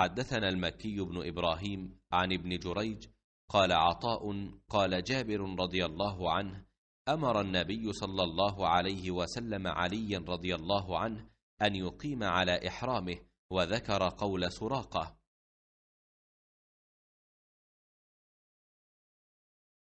حدثنا المكي بن إبراهيم عن ابن جريج قال عطاء قال جابر رضي الله عنه أمر النبي صلى الله عليه وسلم عليا رضي الله عنه أن يقيم على إحرامه وذكر قول سراقة